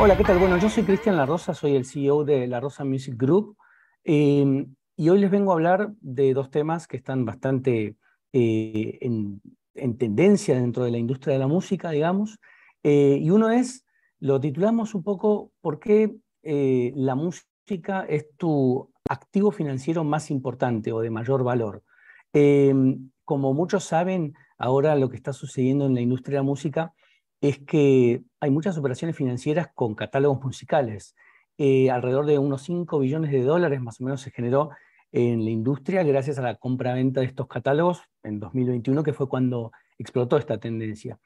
Hola, ¿qué tal? Bueno, yo soy Cristian La Rosa, soy el CEO de La Rosa Music Group em, y hoy les vengo a hablar de dos temas que están bastante eh, en, tendencia dentro de la industria de la música, digamos, eh, y uno es, lo titulamos un poco, ¿por qué eh, la música es tu activo financiero más importante o de mayor valor? Em, como muchos saben, ahora lo que está sucediendo en la industria de la música es que hay muchas operaciones financieras con catálogos musicales. Eh, alrededor de unos 5 billones de dólares más o menos se generó en la industria gracias a la compra-venta de estos catálogos en 2021, que fue cuando explotó esta tendencia.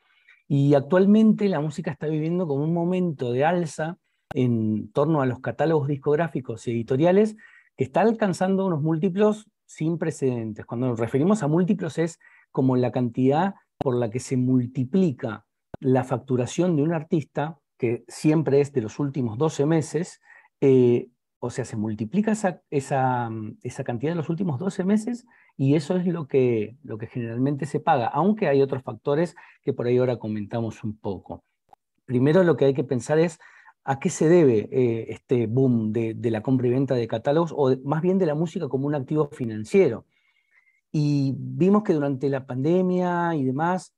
Y actualmente la música está viviendo como un momento de alza en torno a los catálogos discográficos y editoriales que está alcanzando unos múltiplos sin precedentes. Cuando nos referimos a múltiplos es como la cantidad por la que se multiplica la facturación de un artista, que siempre es de los últimos 12 meses, eh, o sea, se multiplica esa, esa, mm, cantidad de los últimos 12 meses y eso es lo que, lo que generalmente se paga, aunque hay otros factores que por ahí ahora comentamos un poco. Primero lo que hay que pensar es a qué se debe eh, este boom de, de, la compra y venta de catálogos, o más bien de la música como un activo financiero. Y vimos que durante la pandemia y demás,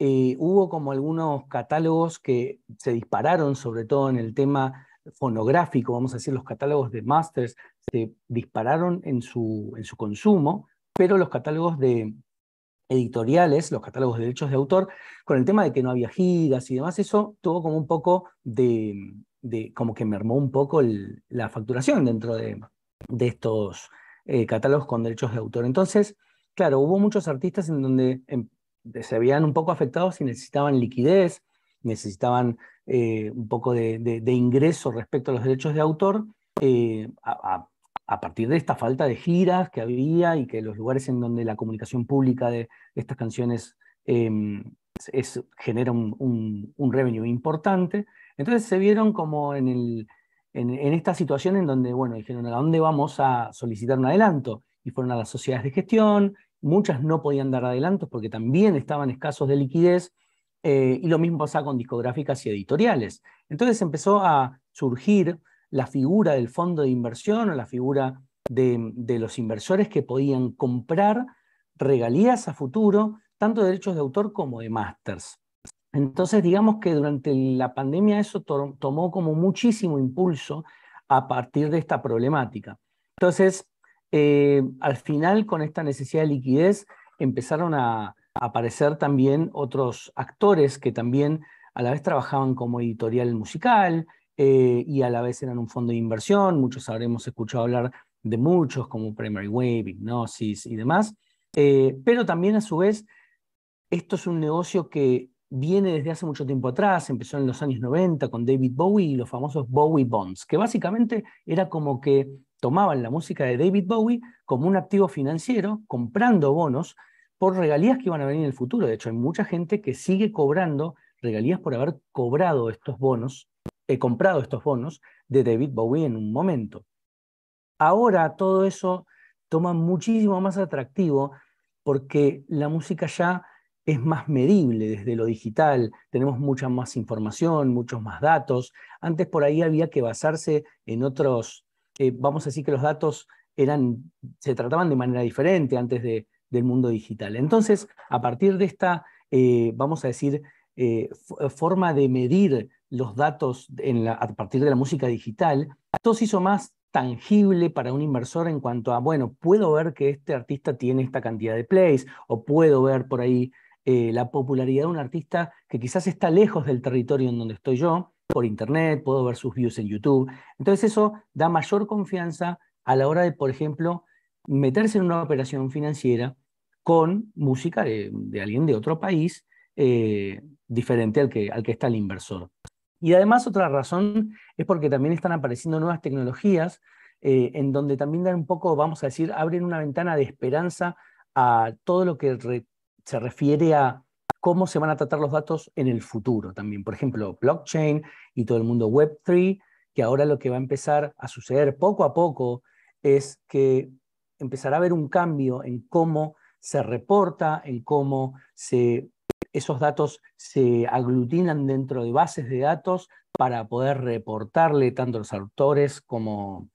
eh, hubo como algunos catálogos que se dispararon, sobre todo en el tema fonográfico, vamos a decir, los catálogos de masters se dispararon en su, en su consumo, pero los catálogos de editoriales, los catálogos de derechos de autor, con el tema de que no había gigas y demás, eso tuvo como un poco de, como que mermó un poco la facturación dentro de, de estos eh, catálogos con derechos de autor. Entonces, claro, hubo muchos artistas en donde em, se habían un poco afectados y necesitaban liquidez, necesitaban eh, un poco de, ingreso respecto a los derechos de autor, eh, a, partir de esta falta de giras que había y que los lugares en donde la comunicación pública de estas canciones em, genera un, revenue importante. Entonces se vieron como en, en esta situación en donde, bueno, dijeron, ¿a dónde vamos a solicitar un adelanto? Y fueron a las sociedades de gestión muchas no podían dar adelantos porque también estaban escasos de liquidez, eh, y lo mismo pasaba con discográficas y editoriales. Entonces empezó a surgir la figura del fondo de inversión o la figura de, los inversores que podían comprar regalías a futuro, tanto de derechos de autor como de masters. Entonces, digamos que durante la pandemia eso tomó como muchísimo impulso a partir de esta problemática. Entonces, eh, al final con esta necesidad de liquidez empezaron a, aparecer también otros actores que también a la vez trabajaban como editorial musical eh, y a la vez eran un fondo de inversión, muchos habremos escuchado hablar de muchos como Primary Wave, Hipnosis y demás, eh, pero también a su vez esto es un negocio que viene desde hace mucho tiempo atrás, empezó en los años 90 con David Bowie y los famosos Bowie Bonds, que básicamente era como que tomaban la música de David Bowie como un activo financiero, comprando bonos por regalías que iban a venir en el futuro. De hecho, hay mucha gente que sigue cobrando regalías por haber cobrado estos bonos, comprado estos bonos de David Bowie en un momento. Ahora todo eso toma muchísimo más atractivo porque la música ya es más medible desde lo digital, tenemos mucha más información, muchos más datos. Antes por ahí había que basarse en otros eh, vamos a decir que los datos eran, se trataban de manera diferente antes del mundo digital. Entonces, a partir de esta, eh, vamos a decir, eh, forma de medir los datos a partir de la música digital, esto se hizo más tangible para un inversor en cuanto a, bueno, puedo ver que este artista tiene esta cantidad de plays o puedo ver por ahí la popularidad de un artista que quizás está lejos del territorio en donde estoy yo por internet, puedo ver sus views en YouTube. Entonces eso da mayor confianza a la hora de, por ejemplo, meterse en una operación financiera con música de, alguien de otro país eh, diferente al que, al que está el inversor. Y además otra razón es porque también están apareciendo nuevas tecnologías eh, en donde también dan un poco, vamos a decir, abren una ventana de esperanza a todo lo que se refiere a cómo se van a tratar los datos en el futuro también. Por ejemplo, blockchain y todo el mundo Web3, que ahora lo que va a empezar a suceder poco a poco es que empezará a haber un cambio en cómo se reporta, en cómo esos datos se aglutinan dentro de bases de datos para poder reportarle tanto a los autores como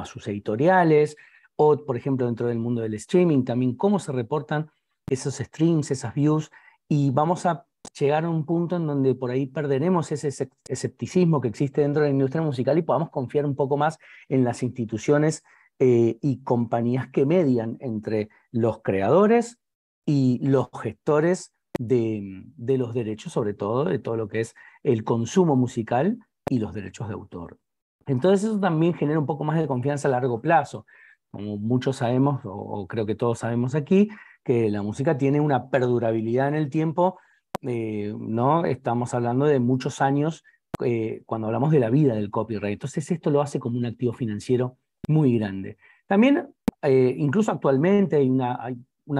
a sus editoriales, o por ejemplo dentro del mundo del streaming también, cómo se reportan esos streams, esas views y vamos a llegar a un punto en donde por ahí perderemos ese escepticismo que existe dentro de la industria musical y podamos confiar un poco más en las instituciones eh, y compañías que median entre los creadores y los gestores de, los derechos, sobre todo de todo lo que es el consumo musical y los derechos de autor. Entonces eso también genera un poco más de confianza a largo plazo. Como muchos sabemos, o creo que todos sabemos aquí, que la música tiene una perdurabilidad en el tiempo, eh, ¿no? Estamos hablando de muchos años eh, cuando hablamos de la vida del copyright. Entonces esto lo hace como un activo financiero muy grande. También, eh, incluso actualmente hay una,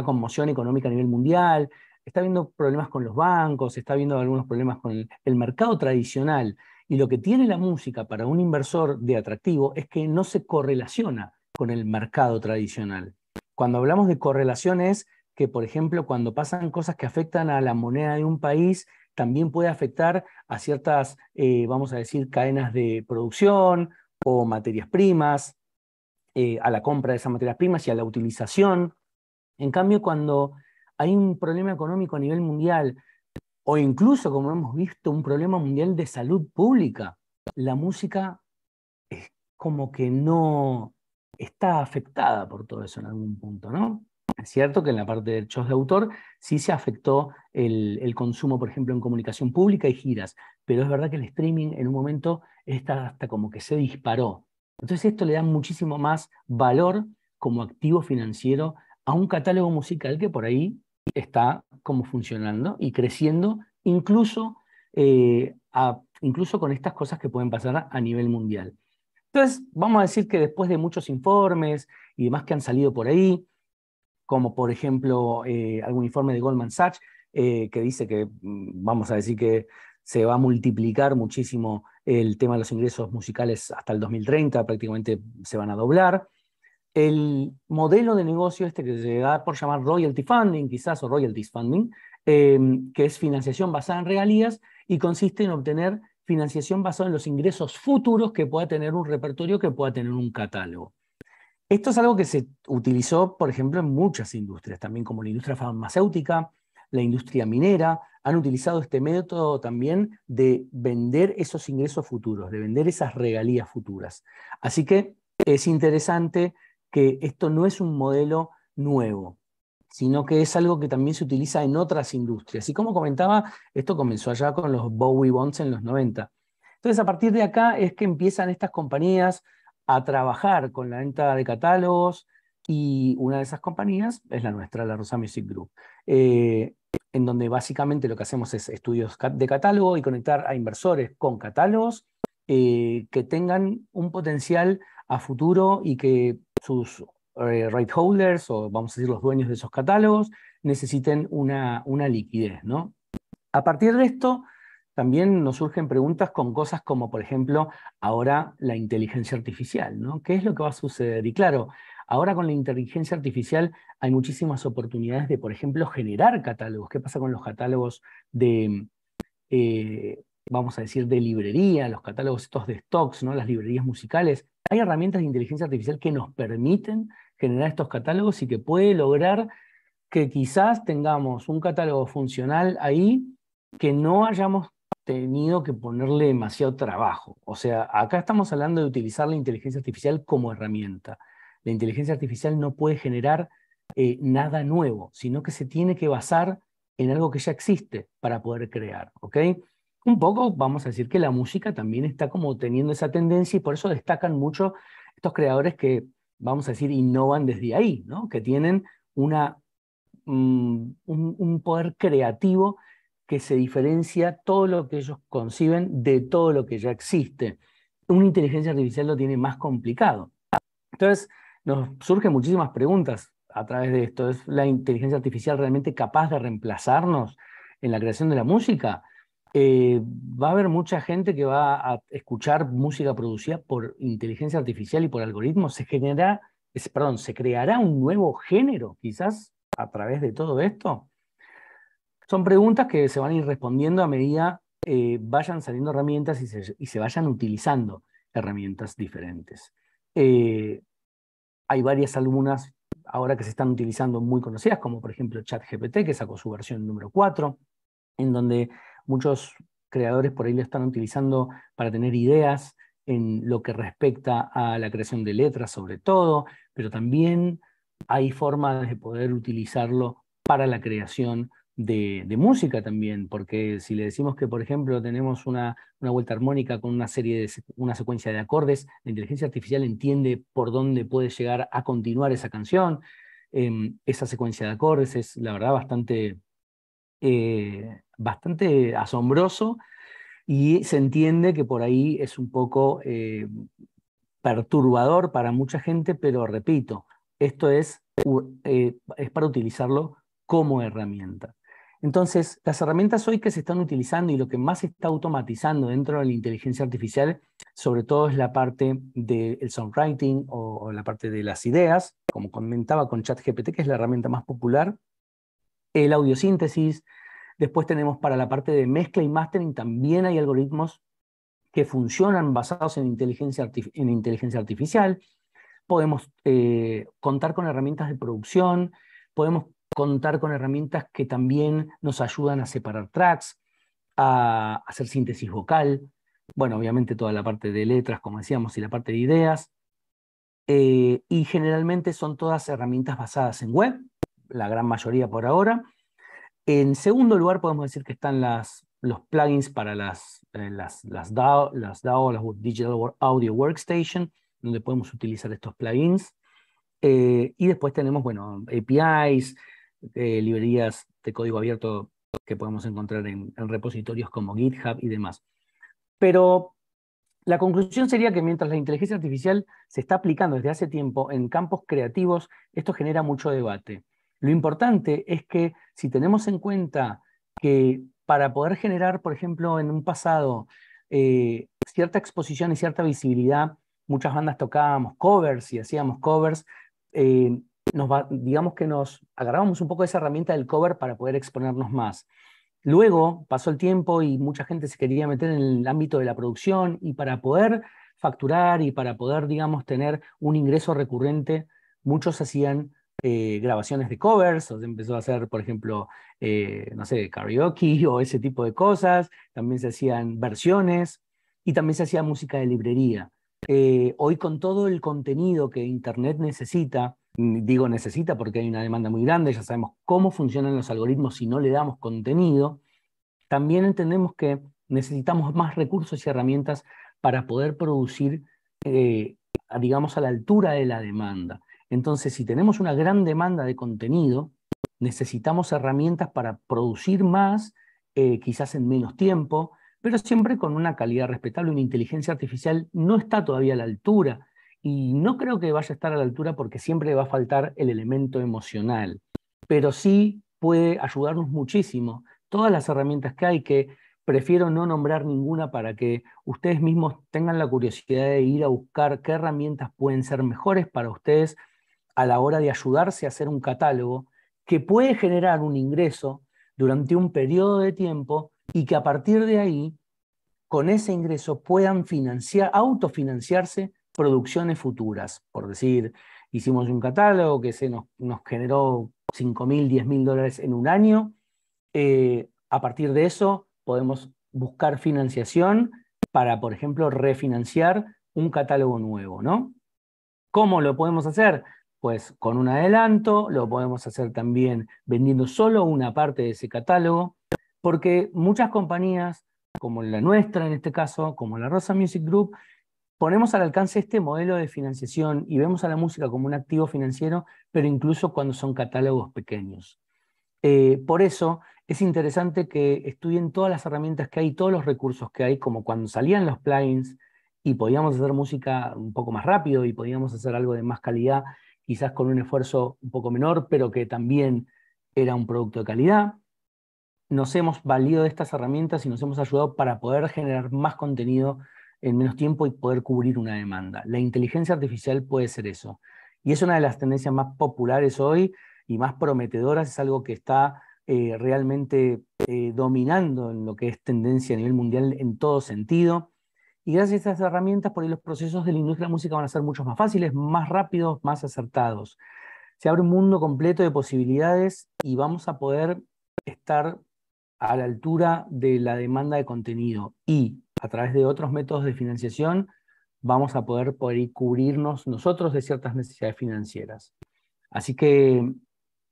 conmoción económica a nivel mundial, está habiendo problemas con los bancos, está habiendo algunos problemas con el, mercado tradicional. Y lo que tiene la música para un inversor de atractivo es que no se correlaciona con el mercado tradicional. Cuando hablamos de correlaciones, que, por ejemplo, cuando pasan cosas que afectan a la moneda de un país, también puede afectar a ciertas, eh, vamos a decir, cadenas de producción o materias primas, eh, a la compra de esas materias primas y a la utilización. En cambio, cuando hay un problema económico a nivel mundial, o incluso, como hemos visto, un problema mundial de salud pública, la música es como que no está afectada por todo eso en algún punto, ¿no? Es cierto que en la parte de shows de autor sí se afectó el, consumo, por ejemplo, en comunicación pública y giras, pero es verdad que el streaming en un momento está hasta como que se disparó. Entonces esto le da muchísimo más valor como activo financiero a un catálogo musical que por ahí está como funcionando y creciendo, incluso, eh, incluso con estas cosas que pueden pasar a nivel mundial. Entonces, vamos a decir que después de muchos informes y demás que han salido por ahí, como por ejemplo eh, algún informe de Goldman Sachs eh, que dice que, mm, vamos a decir que se va a multiplicar muchísimo el tema de los ingresos musicales hasta el 2030, prácticamente se van a doblar. El modelo de negocio este que se da por llamar royalty funding, quizás, o royalties funding, em, que es financiación basada en regalías y consiste en obtener financiación basada en los ingresos futuros que pueda tener un repertorio, que pueda tener un catálogo. Esto es algo que se utilizó, por ejemplo, en muchas industrias, también como la industria farmacéutica, la industria minera, han utilizado este método también de vender esos ingresos futuros, de vender esas regalías futuras. Así que es interesante que esto no es un modelo nuevo, sino que es algo que también se utiliza en otras industrias. Y como comentaba, esto comenzó allá con los Bowie Bonds en los 90. Entonces, a partir de acá es que empiezan estas compañías a trabajar con la venta de catálogos y una de esas compañías es la nuestra, la Rosa Music Group, eh, en donde básicamente lo que hacemos es estudios de catálogo y conectar a inversores con catálogos eh, que tengan un potencial a futuro y que sus eh, right holders o vamos a decir los dueños de esos catálogos necesiten una, una liquidez. ¿no? A partir de esto, también nos surgen preguntas con cosas como, por ejemplo, ahora la inteligencia artificial, ¿no? ¿Qué es lo que va a suceder? Y claro, ahora con la inteligencia artificial hay muchísimas oportunidades de, por ejemplo, generar catálogos. ¿Qué pasa con los catálogos de, eh, vamos a decir, de librería, los catálogos estos de stocks, ¿no? Las librerías musicales. Hay herramientas de inteligencia artificial que nos permiten generar estos catálogos y que puede lograr que quizás tengamos un catálogo funcional ahí que no hayamos tenido que ponerle demasiado trabajo. O sea, acá estamos hablando de utilizar la inteligencia artificial como herramienta. La inteligencia artificial no puede generar eh, nada nuevo, sino que se tiene que basar en algo que ya existe para poder crear, Un poco vamos a decir que la música también está como teniendo esa tendencia y por eso destacan mucho estos creadores que, vamos a decir, innovan desde ahí, ¿no? Que tienen una, mm, un, un poder creativo que se diferencia todo lo que ellos conciben de todo lo que ya existe. Una inteligencia artificial lo tiene más complicado. Entonces, nos surgen muchísimas preguntas a través de esto. ¿Es la inteligencia artificial realmente capaz de reemplazarnos en la creación de la música? Eh, va a haber mucha gente que va a escuchar música producida por inteligencia artificial y por algoritmos. Se genera, perdón, se creará un nuevo género, quizás a través de todo esto. Son preguntas que se van a ir respondiendo a medida que eh, vayan saliendo herramientas y se, vayan utilizando herramientas diferentes. Eh, hay varias algunas ahora que se están utilizando muy conocidas, como por ejemplo ChatGPT, que sacó su versión número 4, en donde muchos creadores por ahí lo están utilizando para tener ideas en lo que respecta a la creación de letras sobre todo, pero también hay formas de poder utilizarlo para la creación de, música también, porque si le decimos que, por ejemplo, tenemos una, vuelta armónica con una serie de una secuencia de acordes, la inteligencia artificial entiende por dónde puede llegar a continuar esa canción. Em, esa secuencia de acordes es, la verdad, bastante, eh, bastante asombroso y se entiende que por ahí es un poco eh, perturbador para mucha gente, pero repito, esto es, eh, es para utilizarlo como herramienta. Entonces, las herramientas hoy que se están utilizando y lo que más se está automatizando dentro de la inteligencia artificial, sobre todo es la parte del songwriting o, la parte de las ideas, como comentaba con ChatGPT, que es la herramienta más popular, el audiosíntesis, después tenemos para la parte de mezcla y mastering, también hay algoritmos que funcionan basados en inteligencia, en inteligencia artificial, podemos eh, contar con herramientas de producción, podemos contar con herramientas que también nos ayudan a separar tracks, a hacer síntesis vocal, bueno, obviamente toda la parte de letras, como decíamos, y la parte de ideas. Eh, y generalmente son todas herramientas basadas en web, la gran mayoría por ahora. En segundo lugar, podemos decir que están los plugins para las, eh, las, las, DAO, las Digital Audio Workstation, donde podemos utilizar estos plugins. Eh, y después tenemos, bueno, APIs, eh, librerías de código abierto que podemos encontrar en, repositorios como GitHub y demás. Pero la conclusión sería que mientras la inteligencia artificial se está aplicando desde hace tiempo en campos creativos, esto genera mucho debate. Lo importante es que si tenemos en cuenta que para poder generar, por ejemplo, en un pasado eh, cierta exposición y cierta visibilidad, muchas bandas tocábamos covers y hacíamos covers, eh, digamos que nos agarrábamos un poco esa herramienta del cover para poder exponernos más. Luego pasó el tiempo y mucha gente se quería meter en el ámbito de la producción y para poder facturar y para poder, digamos, tener un ingreso recurrente, muchos hacían eh, grabaciones de covers, o empezó a hacer, por ejemplo, eh, no sé, karaoke o ese tipo de cosas, también se hacían versiones y también se hacía música de librería. Eh, hoy con todo el contenido que Internet necesita, digo necesita porque hay una demanda muy grande, ya sabemos cómo funcionan los algoritmos si no le damos contenido, también entendemos que necesitamos más recursos y herramientas para poder producir, eh, digamos, a la altura de la demanda. Entonces, si tenemos una gran demanda de contenido, necesitamos herramientas para producir más, eh, quizás en menos tiempo, pero siempre con una calidad respetable. Una inteligencia artificial no está todavía a la altura y no creo que vaya a estar a la altura porque siempre va a faltar el elemento emocional, pero sí puede ayudarnos muchísimo. Todas las herramientas que hay, que prefiero no nombrar ninguna para que ustedes mismos tengan la curiosidad de ir a buscar qué herramientas pueden ser mejores para ustedes a la hora de ayudarse a hacer un catálogo que puede generar un ingreso durante un periodo de tiempo y que a partir de ahí, con ese ingreso, puedan financiar, autofinanciarse producciones futuras, por decir, hicimos un catálogo que se nos, generó 5 mil, 10 mil dólares en un año. Eh, a partir de eso podemos buscar financiación para, por ejemplo, refinanciar un catálogo nuevo, ¿no? ¿Cómo lo podemos hacer? Pues con un adelanto, lo podemos hacer también vendiendo solo una parte de ese catálogo, porque muchas compañías, como la nuestra en este caso, como la Rosa Music Group, ponemos al alcance este modelo de financiación y vemos a la música como un activo financiero, pero incluso cuando son catálogos pequeños. Eh, por eso es interesante que estudien todas las herramientas que hay, todos los recursos que hay, como cuando salían los plugins y podíamos hacer música un poco más rápido y podíamos hacer algo de más calidad, quizás con un esfuerzo un poco menor, pero que también era un producto de calidad. Nos hemos valido de estas herramientas y nos hemos ayudado para poder generar más contenido en menos tiempo y poder cubrir una demanda. La inteligencia artificial puede ser eso. Y es una de las tendencias más populares hoy y más prometedoras, es algo que está eh, realmente eh, dominando en lo que es tendencia a nivel mundial en todo sentido. Y gracias a estas herramientas, por ahí los procesos de la industria de la música van a ser mucho más fáciles, más rápidos, más acertados. Se abre un mundo completo de posibilidades y vamos a poder estar a la altura de la demanda de contenido. Y a través de otros métodos de financiación vamos a poder, cubrirnos nosotros de ciertas necesidades financieras. Así que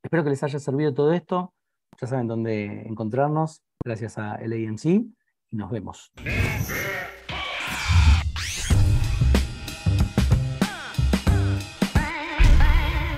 espero que les haya servido todo esto. Ya saben dónde encontrarnos. Gracias a LAMC y nos vemos.